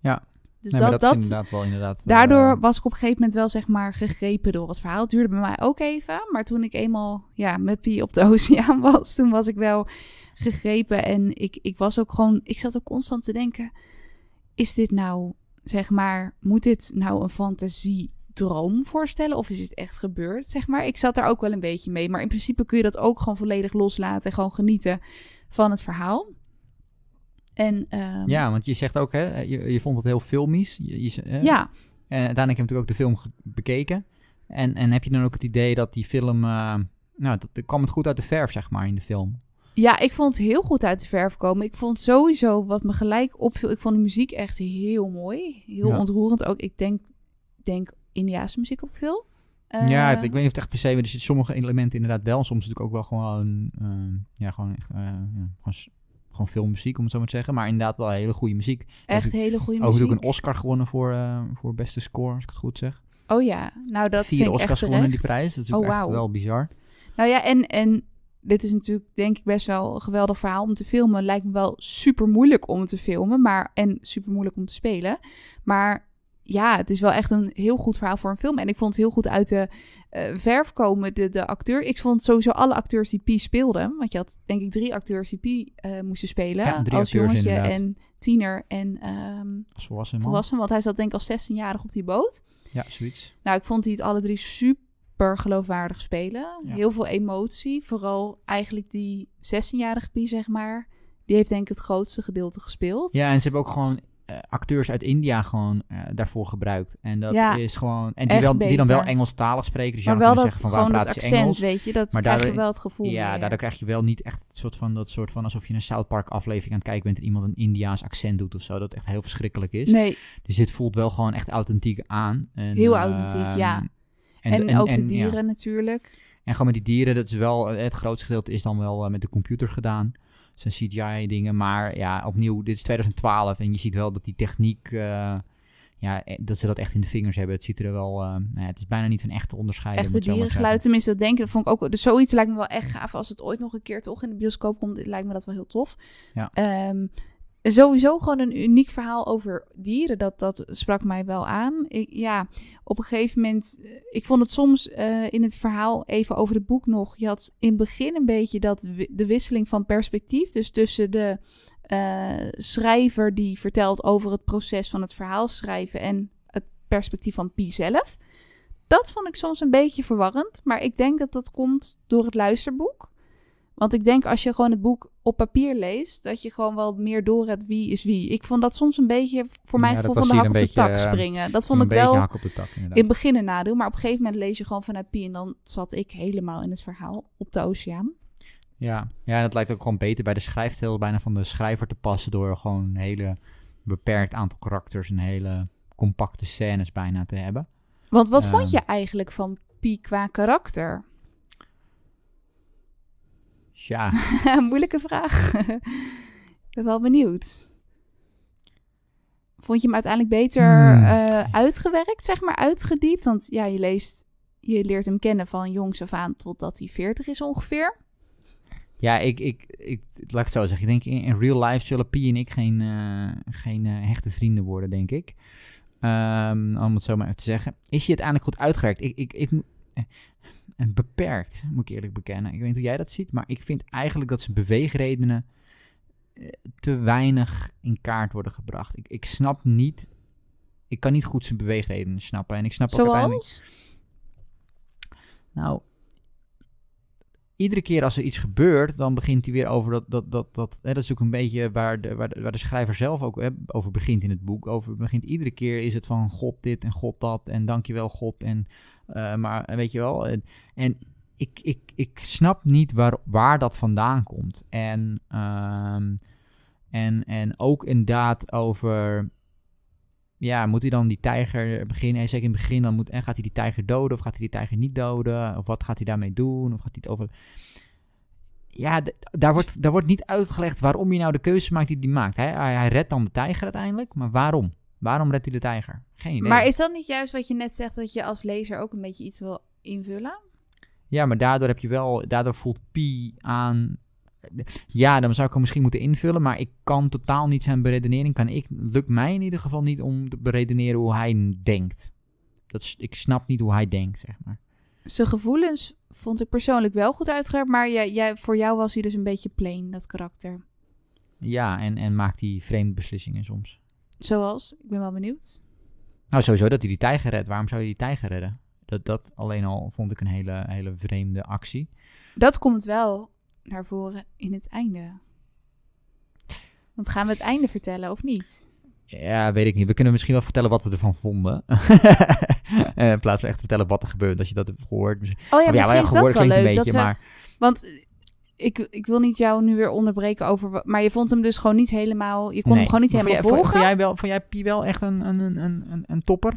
Speaker 2: Ja, dus dat, dat, is inderdaad wel inderdaad... Eh, daardoor
Speaker 1: was ik op een gegeven moment wel zeg maar gegrepen door het verhaal. Het duurde bij mij ook even. Maar toen ik eenmaal ja, met Pie op de oceaan was, toen was ik wel gegrepen. En ik, ik was ook gewoon, ik zat ook constant te denken: is dit nou, zeg maar, moet dit nou een fantasiedroom voorstellen? Of is het echt gebeurd, zeg maar? Ik zat daar ook wel een beetje mee. Maar in principe kun je dat ook gewoon volledig loslaten en gewoon genieten van het verhaal. En, ehm, Ja,
Speaker 2: want je zegt ook, hè, je, je vond het heel filmisch. Je, ja. En uiteindelijk heb ik natuurlijk ook de film bekeken. En, en heb je dan ook het idee dat die film. Eh, nou, dat, dat kwam het goed uit de verf, zeg maar, in de film?
Speaker 1: Ja, ik vond het heel goed uit de verf komen. Ik vond sowieso wat me gelijk opviel. Ik vond de muziek echt heel mooi. Heel ontroerend ook. Ik denk, denk Indiaanse muziek ook veel. ja, eh, ik
Speaker 2: weet niet of het echt per se... Er zitten sommige elementen inderdaad wel. Soms natuurlijk ook wel gewoon... Ehm, ja, gewoon echt... Eh, gewoon, gewoon veel muziek, om het zo maar te zeggen. Maar inderdaad wel hele goede muziek. Echt hele goede muziek. Ook een Oscar gewonnen voor, eh, voor beste score, als ik het goed zeg.
Speaker 1: Oh ja, nou dat Vier vind Oscars ik echt gewonnen die prijs. Dat is oh, wow. echt wel bizar. Nou ja, en, en dit is natuurlijk denk ik best wel een geweldig verhaal om te filmen. Lijkt me wel super moeilijk om te filmen maar, en super moeilijk om te spelen. Maar ja, het is wel echt een heel goed verhaal voor een film. En ik vond het heel goed uit de eh, verf komen, de, de acteur. Ik vond sowieso alle acteurs die Pi speelden. Want je had denk ik drie acteurs die Pi eh, moesten spelen. als jongetje en tiener en um, volwassen, volwassen. Want hij zat denk ik al 16-jarig op die boot. Ja, zoiets. Nou, ik vond die het alle drie super super geloofwaardig spelen. Heel veel emotie. Vooral eigenlijk die 16-jarige Pie, zeg maar. Die heeft denk ik het grootste gedeelte gespeeld. Ja, en ze hebben ook gewoon
Speaker 2: eh, acteurs uit India gewoon eh, daarvoor gebruikt. En dat is gewoon. En die, wel, die dan wel Engelstalig spreken. Dus maar wel dat zeggen van gewoon waar praat accent, weet je. Dat krijg je wel het gevoel. Ja, daar daardoor krijg je wel niet echt het soort van dat soort van alsof je een South Park aflevering aan het kijken bent en iemand een Indiaans accent doet of zo. Dat echt heel verschrikkelijk is. Nee. Dus dit voelt wel gewoon echt authentiek aan. En, heel ehm, authentiek, ja. En, ook en, de dieren
Speaker 1: natuurlijk.
Speaker 2: En gewoon met die dieren, dat is wel, eh, het grootste gedeelte is dan wel eh, met de computer gedaan. Dus Zijn CGI-dingen. Maar ja, opnieuw, dit is 2012 en je ziet wel dat die techniek, uh, ja, dat ze dat echt in de vingers hebben. Het ziet er wel, uh, het is bijna niet van echt te onderscheiden. Echte dierengeluid,
Speaker 1: tenminste, dat denken, dat vond ik ook, dus zoiets lijkt me wel echt gaaf. Als het ooit nog een keer toch in de bioscoop komt, lijkt me dat wel heel tof. Ja. Um, sowieso gewoon een uniek verhaal over dieren. Dat, dat sprak mij wel aan. Ik, ja, op een gegeven moment. Eh, ik vond het soms eh, in het verhaal even over het boek nog. Je had in het begin een beetje dat, de wisseling van perspectief. Dus tussen de eh, schrijver die vertelt over het proces van het verhaal schrijven. en het perspectief van Pi zelf. Dat vond ik soms een beetje verwarrend. Maar ik denk dat dat komt door het luisterboek. Want ik denk als je gewoon het boek op papier leest, dat je gewoon wel meer door hebt wie is wie. Ik vond dat soms een beetje voor mij gevoel van de eh, hak op de tak springen. Dat vond ik wel in het begin een nadeel. Maar op een gegeven moment lees je gewoon vanuit Pi en dan zat ik helemaal in het verhaal op de oceaan.
Speaker 2: Ja, ja en het lijkt ook gewoon beter bij de schrijfstijl bijna van de schrijver te passen door gewoon een hele beperkt aantal karakters en hele compacte scènes bijna te hebben. Want wat vond ehm.
Speaker 1: je eigenlijk van Pi qua karakter? Tja. Moeilijke vraag. ik ben wel benieuwd. Vond je hem uiteindelijk beter hmm. eh, uitgewerkt, zeg maar, uitgediept? Want ja, je leest, je leert hem kennen van jongs af aan totdat hij 40 is ongeveer.
Speaker 2: Ja, ik, ik, ik, laat ik het zo zeggen. Ik denk in, in real life zullen Pi en ik geen, eh, geen eh, hechte vrienden worden, denk ik. Um, om het zo maar even te zeggen. Is hij uiteindelijk goed uitgewerkt? Ik, ik, ik, en beperkt, moet ik eerlijk bekennen. Ik weet niet hoe jij dat ziet, maar ik vind eigenlijk dat zijn beweegredenen eh, te weinig in kaart worden gebracht. Ik, ik snap niet, ik kan niet goed zijn beweegredenen snappen. En ik snap Zoals? ook uiteindelijk... Nou, iedere keer als er iets gebeurt, dan begint hij weer over dat. Dat, dat, dat, hè, dat is ook een beetje waar de, waar de, waar de schrijver zelf ook hè, over begint in het boek. Over begint iedere keer is het van God dit en God dat. En dankjewel God. En eh, maar weet je wel. En, eh, en ik, ik, ik snap niet waar, waar dat vandaan komt. En, ehm, en, en ook inderdaad over. Ja, moet hij dan die tijger beginnen? Eh, zeker in het begin, dan moet, en gaat hij die tijger doden of gaat hij die tijger niet doden? Of wat gaat hij daarmee doen? Of gaat hij het over. Ja, daar wordt, daar wordt niet uitgelegd waarom hij nou de keuze maakt die hij maakt. hij, hij redt dan de tijger uiteindelijk, maar waarom? Waarom redt hij de tijger? Geen idee. Maar is
Speaker 1: dat niet juist wat je net zegt, dat je als lezer ook een beetje iets wil invullen?
Speaker 2: Ja, maar daardoor heb je wel, daardoor voelt Pi aan. Ja, dan zou ik hem misschien moeten invullen, maar ik kan totaal niet zijn beredenering. Kan ik, lukt mij in ieder geval niet om te beredeneren hoe hij denkt. Dat is, ik snap niet hoe hij denkt, zeg maar.
Speaker 1: Zijn gevoelens vond ik persoonlijk wel goed uitgewerkt, maar jij, jij, voor jou was hij dus een beetje plain, dat karakter.
Speaker 2: Ja, en, en maakt hij vreemde beslissingen soms.
Speaker 1: Zoals? Ik ben wel benieuwd.
Speaker 2: Nou, sowieso dat hij die tijger redt. Waarom zou je die tijger redden? Dat, dat alleen al vond ik een hele, hele vreemde actie.
Speaker 1: Dat komt wel naar voren in het einde. Want gaan we het einde vertellen of niet?
Speaker 2: Ja, weet ik niet. We kunnen misschien wel vertellen wat we ervan vonden. Eh, in plaats van echt vertellen wat er gebeurt. Dat je dat hebt gehoord. Oh ja, maar misschien ja, is dat wel leuk. Beetje, dat maar...
Speaker 1: Want ik, ik wil niet jou nu weer onderbreken over. Maar je vond hem dus gewoon niet helemaal. Je kon hem gewoon niet helemaal volgen. Vond,
Speaker 2: jij wel, Van jij Pie wel echt een, een, een, een, een topper?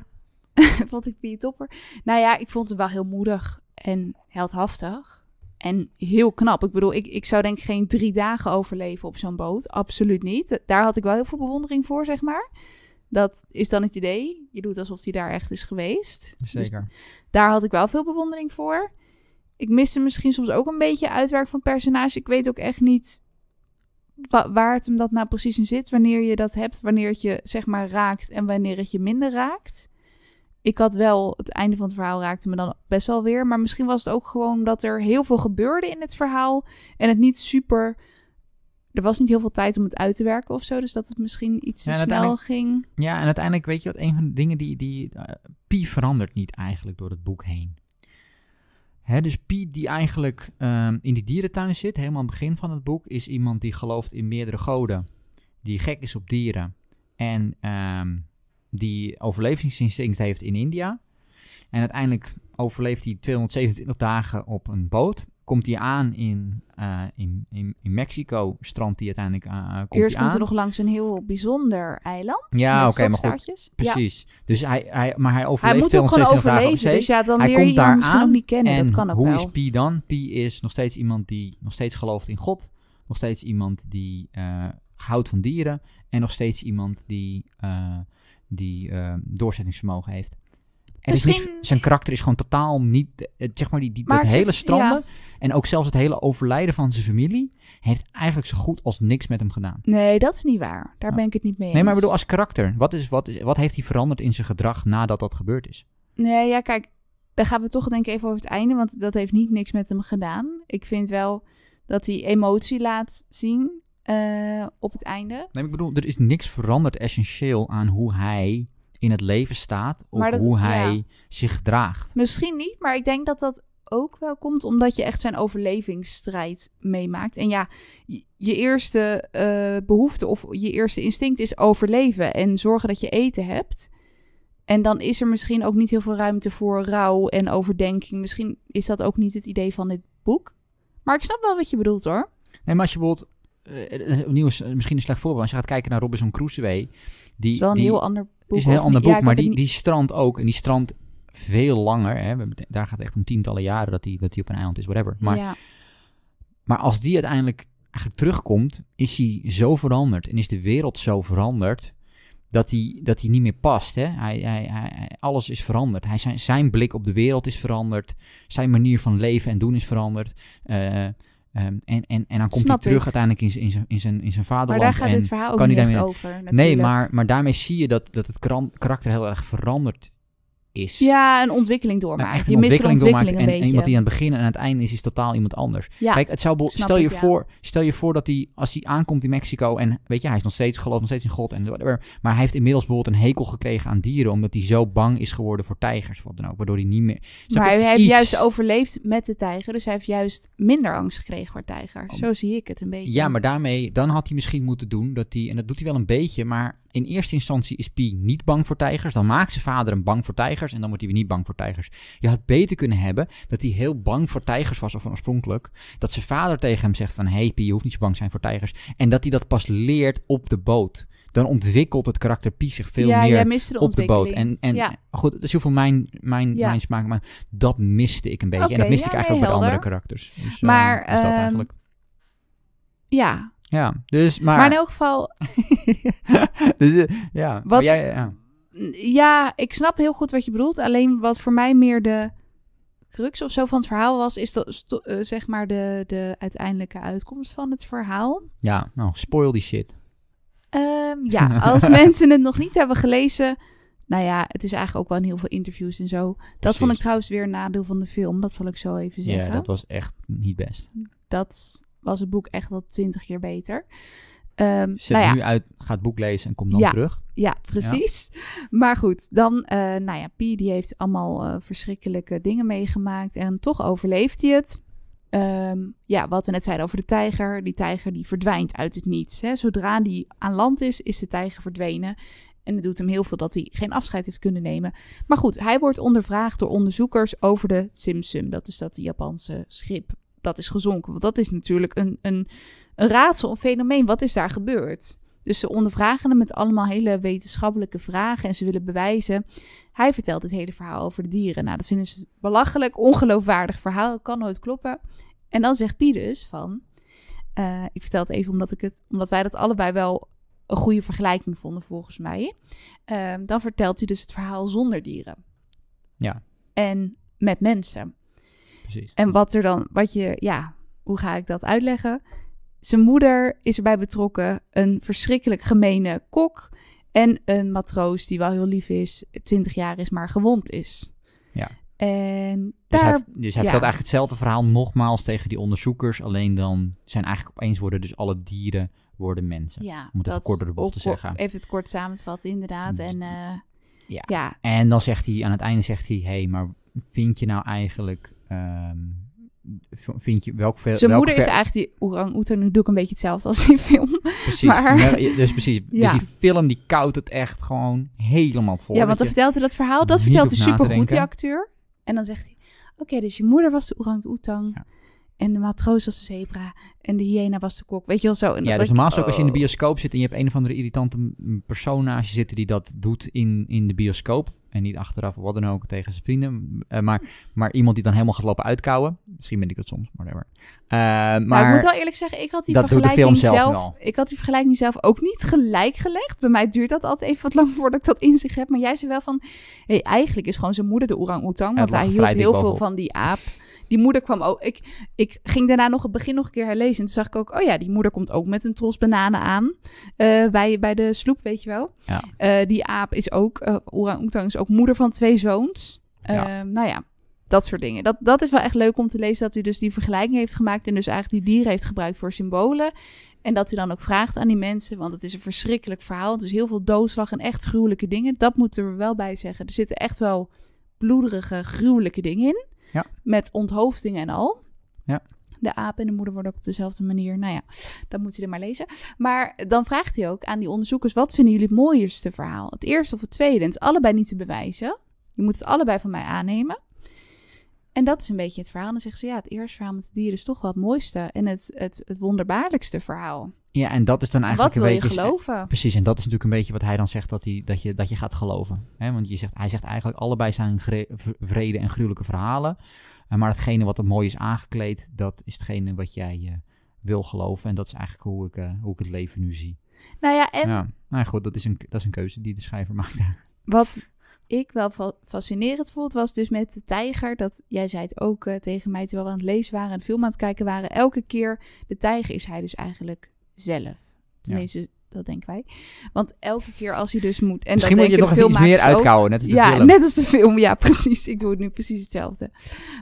Speaker 1: vond ik Pie topper? Nou ja, ik vond hem wel heel moedig en heldhaftig. En heel knap. Ik bedoel, ik, ik zou denk ik geen drie dagen overleven op zo'n boot. Absoluut niet. Daar had ik wel heel veel bewondering voor, zeg maar. Dat is dan het idee. Je doet alsof hij daar echt is geweest. Dus Zeker. daar had ik wel veel bewondering voor. Ik miste misschien soms ook een beetje uitwerk van personage. Ik weet ook echt niet waar het hem dat nou precies in zit. Wanneer je dat hebt, wanneer het je zeg maar raakt en wanneer het je minder raakt. Ik had wel, het einde van het verhaal raakte me dan best wel weer. Maar misschien was het ook gewoon dat er heel veel gebeurde in het verhaal. En het niet super er was niet heel veel tijd om het uit te werken of zo. Dus dat het misschien iets te snel ging.
Speaker 2: Ja, en uiteindelijk weet je wat, een van de dingen die. die eh, Pi verandert niet eigenlijk door het boek heen dus Piet, die eigenlijk ehm, in die dierentuin zit, helemaal aan het begin van het boek, is iemand die gelooft in meerdere goden. Die gek is op dieren. En ehm, die overlevingsinstinct heeft in India. En uiteindelijk overleeft hij 227 dagen op een boot komt hij aan in, eh, in, in, in, Mexico, strandt hij uiteindelijk uh, komt Eerst hij komt er nog
Speaker 1: langs een heel bijzonder eiland. Ja, oké, maar goed, precies.
Speaker 2: Dus hij, hij, maar hij overleeft hij moet dagen op zee. Dus ja, dan hij komt je daar aan. niet kennen. dat kan ook hoe is Pi dan? Pi is nog steeds iemand die nog steeds gelooft in God. Nog steeds iemand die uh, houdt van dieren. En nog steeds iemand die, die doorzettingsvermogen heeft. En dus zijn karakter is gewoon totaal niet. Eh, zeg maar, die, die dat het, hele stranden. En ook zelfs het hele overlijden van zijn familie. Heeft eigenlijk zo goed als niks met hem gedaan.
Speaker 1: Nee, dat is niet waar. Daar ben ik het niet mee eens. Nee, maar ik bedoel, als
Speaker 2: karakter. Wat, is, wat, is, wat heeft hij veranderd in zijn gedrag nadat dat gebeurd is?
Speaker 1: Nee, ja, kijk. Dan gaan we toch denk ik even over het einde. Want dat heeft niet niks met hem gedaan. Ik vind wel dat hij emotie laat zien. Eh, op het einde.
Speaker 2: Nee, ik bedoel, er is niks veranderd essentieel aan hoe hij in het leven staat of hoe hij zich draagt.
Speaker 1: Misschien niet, maar ik denk dat dat ook wel komt omdat je echt zijn overlevingsstrijd meemaakt. En ja, je eerste eh, behoefte of je eerste instinct is overleven en zorgen dat je eten hebt. En dan is er misschien ook niet heel veel ruimte voor rouw en overdenking. Misschien is dat ook niet het idee van dit boek. Maar ik snap wel wat je bedoelt hoor.
Speaker 2: Nee, maar als je bijvoorbeeld eh, eh, opnieuw is misschien een slecht voorbeeld. Als je gaat kijken naar Robinson Crusoe, die... is wel een heel ander boek. Is een heel ander boek, maar die, die strand ook. En die strand veel langer. Hè? Daar gaat echt om tientallen jaren dat hij dat op een eiland is, whatever. Maar, ja. maar als die uiteindelijk eigenlijk terugkomt, is hij zo veranderd en is de wereld zo veranderd dat hij, dat hij niet meer past. Hè? Hij, hij, hij, alles is veranderd. Hij, zijn, zijn blik op de wereld is veranderd. Zijn manier van leven en doen is veranderd. Eh, Ehm, en, en, en dan komt hij terug uiteindelijk in, zijn, in, zijn, in zijn vaderland. Maar daar gaat en kan verhaal ook niet over. Nee, maar, maar daarmee zie je dat, dat het karakter heel erg verandert is.
Speaker 1: Ja, een ontwikkeling doormaakt. Nou, je mist een ontwikkeling en, een en iemand die aan het
Speaker 2: begin en aan het einde is, is totaal iemand anders. Ja, Kijk, het zou stel, je voor, stel je voor dat hij, als hij aankomt in Mexico en weet je, hij is nog steeds, gelooft nog steeds in God en whatever. Maar hij heeft inmiddels bijvoorbeeld een hekel gekregen aan dieren, omdat hij zo bang is geworden voor tijgers wat dan ook, waardoor hij niet meer... Maar hij, heeft juist
Speaker 1: overleefd met de tijger, dus hij heeft juist minder angst gekregen voor tijgers. Zo zie ik het een beetje. Ja, maar
Speaker 2: daarmee, dan had hij misschien moeten doen dat hij, en dat doet hij wel een beetje, maar in eerste instantie is Pi niet bang voor tijgers. Dan maakt zijn vader hem bang voor tijgers en dan wordt hij weer niet bang voor tijgers. Je had beter kunnen hebben dat hij heel bang voor tijgers was of oorspronkelijk. Dat zijn vader tegen hem zegt van hey Pi, je hoeft niet zo bang te zijn voor tijgers. En dat hij dat pas leert op de boot. Dan ontwikkelt het karakter Pi zich veel meer op de boot. En, en goed, dat is heel veel mijn, mijn, smaak. Maar dat miste ik een beetje. en dat miste ik eigenlijk ook bij andere karakters. Dus, maar, eh, ehm,
Speaker 1: Ja, ja,
Speaker 2: dus maar... Maar in elk geval... dus eh, ja, wat, jij, ja.
Speaker 1: ja, ik snap heel goed wat je bedoelt. Alleen wat voor mij meer de crux of zo van het verhaal was, is dat eh, zeg maar de, de uiteindelijke uitkomst van het verhaal.
Speaker 2: Ja, nou, spoil die shit.
Speaker 1: Ehm, ja, als mensen het nog niet hebben gelezen. Nou ja, het is eigenlijk ook wel in heel veel interviews en zo. Dat vond ik trouwens weer een nadeel van de film. Dat zal ik zo even zeggen. Ja, dat was echt niet best. Dat was het boek echt wel twintig keer beter. Um, Zet nou ja. nu
Speaker 2: uit, gaat boek lezen en komt dan terug. Ja, precies.
Speaker 1: Maar goed, dan, eh, nou ja, Pi die heeft allemaal eh, verschrikkelijke dingen meegemaakt en toch overleeft hij het. Ehm, ja, wat we net zeiden over de tijger. Die tijger die verdwijnt uit het niets. Hè. Zodra die aan land is, is de tijger verdwenen. En het doet hem heel veel dat hij geen afscheid heeft kunnen nemen. Maar goed, hij wordt ondervraagd door onderzoekers over de Simsum. Dat is dat Japanse schip dat is gezonken. Want dat is natuurlijk een, een, een raadsel, een fenomeen. Wat is daar gebeurd? Dus ze ondervragen hem met allemaal hele wetenschappelijke vragen en ze willen bewijzen. Hij vertelt het hele verhaal over de dieren. Nou, dat vinden ze belachelijk, ongeloofwaardig verhaal, kan nooit kloppen. En dan zegt Piedus van, eh, ik vertel het even omdat, ik het, omdat wij dat allebei wel een goede vergelijking vonden volgens mij. Ehm, dan vertelt hij dus het verhaal zonder dieren. Ja. En met mensen. En wat er dan, wat je, ja, hoe ga ik dat uitleggen? Zijn moeder is erbij betrokken, een verschrikkelijk gemene kok en een matroos die wel heel lief is, 20 jaar is, maar gewond is. Ja. En daar, dus hij, dus vertelt eigenlijk
Speaker 2: hetzelfde verhaal nogmaals tegen die onderzoekers, alleen dan zijn eigenlijk opeens worden dus alle dieren worden mensen. Ja, moet het even kort door de bocht te zeggen.
Speaker 1: Even het kort samenvatten, inderdaad. Dus en, eh, ja. ja.
Speaker 2: En dan zegt hij, aan het einde zegt hij, hé, hey, maar vind je nou eigenlijk Um, vind je welk Zijn moeder is eigenlijk
Speaker 1: die orang oetan Nu doe ik een beetje hetzelfde als die film. Precies.
Speaker 2: dus precies. Dus ja. die film die koudt het echt gewoon helemaal vol. Ja, want dan vertelt hij dat verhaal. Dat vertelt hij goed die
Speaker 1: acteur. En dan zegt hij... Oké, dus je moeder was de orang oetang. Ja. En de matroos was de zebra. En de hyena was de kok. Weet je wel zo. ja, dus normaal gesproken oh. als je in de oh.
Speaker 2: bioscoop zit en je hebt een of andere irritante personage zitten die dat doet in, in de bioscoop. En niet achteraf wat dan ook tegen zijn vrienden. Eh, maar, maar iemand die dan helemaal gaat lopen uitkouwen. Misschien ben ik dat soms, whatever. Eh, nou, maar ik moet wel
Speaker 1: eerlijk zeggen, ik had die vergelijking zelf, zelf ik had die vergelijking zelf ook niet gelijk gelegd. Bij mij duurt dat altijd even wat lang voordat ik dat in zich heb. Maar jij zei wel van, hey, eigenlijk is gewoon zijn moeder de orang-oetang. Want hij hield heel veel van die aap die moeder kwam ook. Ik, ik ging daarna nog het begin nog een keer herlezen. En toen zag ik ook, oh ja, die moeder komt ook met een tros bananen aan. bij, eh, bij de sloep, weet je wel. Ja. Eh, die aap is ook, uh, orang-oetang is ook moeder van twee zoons. Nou ja, dat soort dingen. Dat, dat is wel echt leuk om te lezen dat u dus die vergelijking heeft gemaakt en dus eigenlijk die dieren heeft gebruikt voor symbolen. En dat u dan ook vraagt aan die mensen, want het is een verschrikkelijk verhaal. Dus heel veel doodslag en echt gruwelijke dingen. Dat moeten we wel bij zeggen. Er zitten echt wel bloederige, gruwelijke dingen in. Ja. Met onthoofding en al. Ja. De aap en de moeder worden ook op dezelfde manier. Nou ja, dat moet je er maar lezen. Maar dan vraagt hij ook aan die onderzoekers: wat vinden jullie het mooiste verhaal? Het eerste of het tweede? En het is allebei niet te bewijzen. Je moet het allebei van mij aannemen. En dat is een beetje het verhaal. Dan zeggen ze: ja, het eerste verhaal met de dieren is toch wel het mooiste en het, het, het wonderbaarlijkste verhaal.
Speaker 2: Ja, en dat is dan eigenlijk een beetje... geloven? Precies, en dat is natuurlijk een beetje wat hij dan zegt dat, hij, dat, je, dat je gaat geloven. Want je zegt, hij zegt eigenlijk allebei zijn vrede en gruwelijke verhalen. Eh, maar hetgene wat er mooi is aangekleed, dat is hetgene wat jij eh, wil geloven. En dat is eigenlijk hoe ik, eh, hoe ik het leven nu zie. Nou ja, en... Ja, nou goed, dat is, een, dat is een keuze die de schrijver maakt daar.
Speaker 1: Wat ik wel fascinerend vond, was dus met de tijger. Dat jij zei het ook tegen mij terwijl we aan het lezen waren en film aan het kijken waren. Elke keer de tijger is hij dus eigenlijk zelf. Tenminste, dat denken wij. Want elke keer als je dus moet... En Misschien dat moet je nog iets meer uitkouwen, net als de ja, film. net als de film. Ja, precies. Ik doe het nu precies hetzelfde.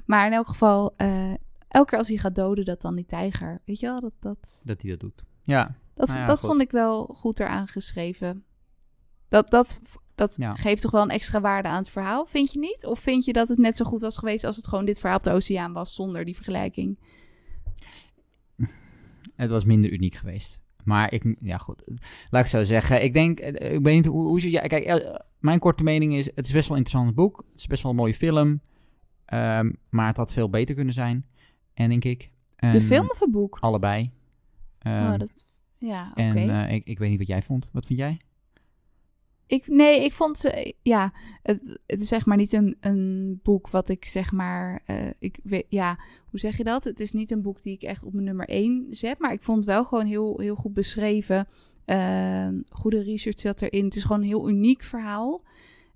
Speaker 1: Maar in elk geval, eh, elke keer als hij gaat doden, dat dan die tijger. Weet je wel, dat... Dat,
Speaker 2: dat hij dat doet. Ja. Dat, nou dat vond
Speaker 1: ik wel goed eraan geschreven. Dat, dat, dat geeft toch wel een extra waarde aan het verhaal, vind je niet? Of vind je dat het net zo goed was geweest als het gewoon dit verhaal op de oceaan was zonder die vergelijking?
Speaker 2: Het was minder uniek geweest. Maar ik, ja goed, laat ik zo zeggen. Ik denk, eh, ik weet niet hoe, hoe je, kijk, eh, mijn korte mening is, het is best wel een interessant boek. Het is best wel een mooie film. Ehm, maar het had veel beter kunnen zijn. En denk ik. de ehm, film of het boek? Allebei. Um, dat, ja, oké. En eh, ik, ik weet niet wat jij vond. Wat vind jij?
Speaker 1: Ik, nee, ik vond, ja, het, het is zeg maar niet een, een boek wat ik zeg maar, eh, ik weet, ja, hoe zeg je dat? Het is niet een boek die ik echt op mijn nummer 1 zet, maar ik vond het wel gewoon heel, heel goed beschreven. Ehm, goede research zat erin. Het is gewoon een heel uniek verhaal.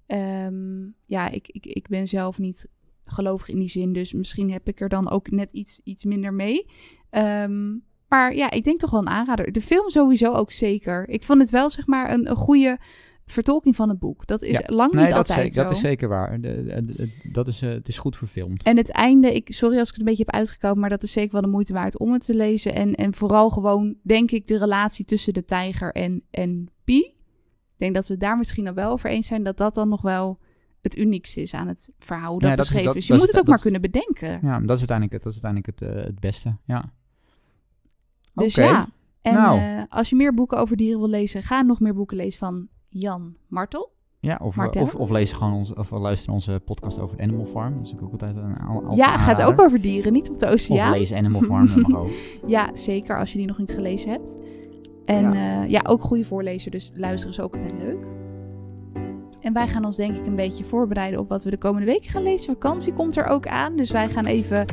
Speaker 1: Ehm, ja, ik, ik, ik ben zelf niet gelovig in die zin, dus misschien heb ik er dan ook net iets, iets minder mee. Ehm, maar ja, ik denk toch wel een aanrader. De film sowieso ook zeker. Ik vond het wel zeg maar een, een goede vertolking van het boek. Dat is lang nee, niet dat altijd zeker, zo. Dat is zeker
Speaker 2: waar. dat is, eh, het is goed verfilmd.
Speaker 1: En het einde, ik, sorry als ik het een beetje heb uitgekomen, maar dat is zeker wel de moeite waard om het te lezen. En, en vooral gewoon, denk ik, de relatie tussen de tijger en, en Pi. Ik denk dat we daar misschien al wel over eens zijn, dat dat dan nog wel het uniekste is aan het verhaal dat, ja, dat beschreven is. Dus je moet het ook maar kunnen bedenken.
Speaker 2: Ja, dat is uiteindelijk, dat is uiteindelijk het, eh, het beste. Ja. Dus ja, en nou.
Speaker 1: Eh, als je meer boeken over dieren wil lezen, ga nog meer boeken lezen van Jan Martel. Ja, of, of,
Speaker 2: of, lees gewoon onze of luister onze podcast over Animal Farm. Dat is ook altijd een al, Ja, gaat ook over dieren, niet op de oceaan. Of lees Animal Farm, nog.
Speaker 1: ja, zeker, als je die nog niet gelezen hebt. En ja, eh, ja ook goede voorlezer, dus luisteren is ook altijd leuk. En wij gaan ons denk ik een beetje voorbereiden op wat we de komende weken gaan lezen. Vakantie komt er ook aan, dus wij gaan even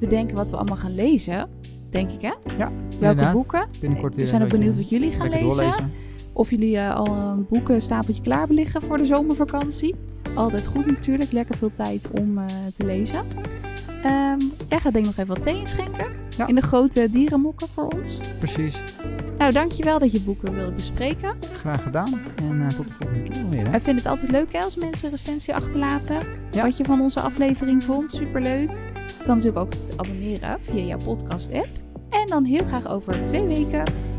Speaker 1: bedenken wat we allemaal gaan lezen. Denk ik, hè? Ja, Welke boeken? Binnenkort weer We zijn ook benieuwd wat jullie gaan lezen. Of jullie eh, al een boekenstapeltje klaar liggen voor de zomervakantie. Altijd goed natuurlijk, lekker veel tijd om eh, te lezen. Um, jij gaat denk ik nog even wat thee inschenken. In de grote dierenmokken voor ons. Precies. Nou, dankjewel dat je boeken wilde bespreken.
Speaker 2: Graag gedaan. En eh, tot de volgende keer weer. Ik
Speaker 1: vind het altijd leuk hè, als mensen een recensie achterlaten. Wat je van onze aflevering vond. Superleuk. Je kan natuurlijk ook abonneren via jouw podcast app. En dan heel graag over twee weken